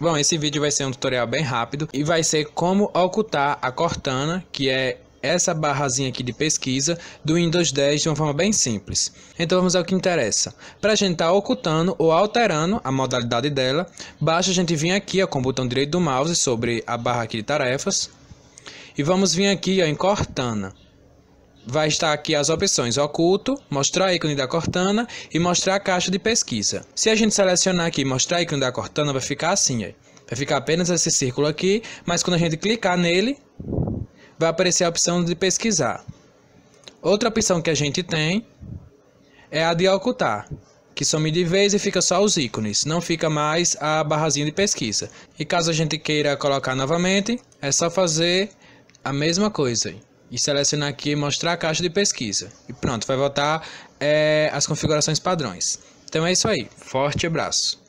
Bom, esse vídeo vai ser um tutorial bem rápido e vai ser como ocultar a Cortana, que é essa barrazinha aqui de pesquisa do Windows 10 de uma forma bem simples. Então vamos ao que interessa. Para a gente estar tá ocultando ou alterando a modalidade dela, basta a gente vir aqui ó, com o botão direito do mouse sobre a barra aqui de tarefas e vamos vir aqui ó, em Cortana vai estar aqui as opções oculto, mostrar ícone da Cortana e mostrar a caixa de pesquisa. Se a gente selecionar aqui mostrar ícone da Cortana, vai ficar assim, aí. vai ficar apenas esse círculo aqui, mas quando a gente clicar nele, vai aparecer a opção de pesquisar. Outra opção que a gente tem é a de ocultar, que some de vez e fica só os ícones, não fica mais a barrazinha de pesquisa. E caso a gente queira colocar novamente, é só fazer a mesma coisa e selecionar aqui mostrar a caixa de pesquisa. E pronto, vai voltar é, eh, as configurações padrões. Então é isso aí. Forte abraço.